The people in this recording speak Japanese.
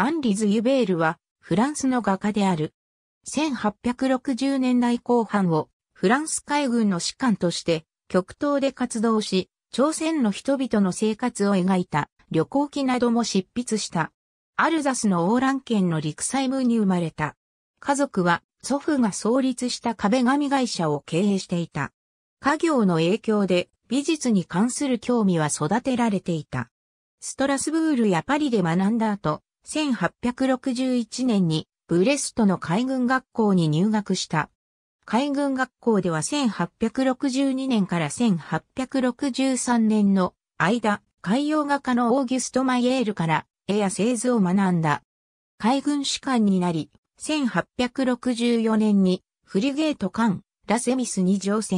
アンリズ・ユベールは、フランスの画家である。1860年代後半を、フランス海軍の士官として、極東で活動し、朝鮮の人々の生活を描いた旅行記なども執筆した。アルザスのオーラン県の陸細部に生まれた。家族は祖父が創立した壁紙会社を経営していた。家業の影響で美術に関する興味は育てられていた。ストラスブールやパリで学んだ後、1861年にブレストの海軍学校に入学した。海軍学校では1862年から1863年の間、海洋画家のオーギュスト・マイエールから絵や製図を学んだ。海軍士官になり、1864年にフリゲート艦ラセミスに乗船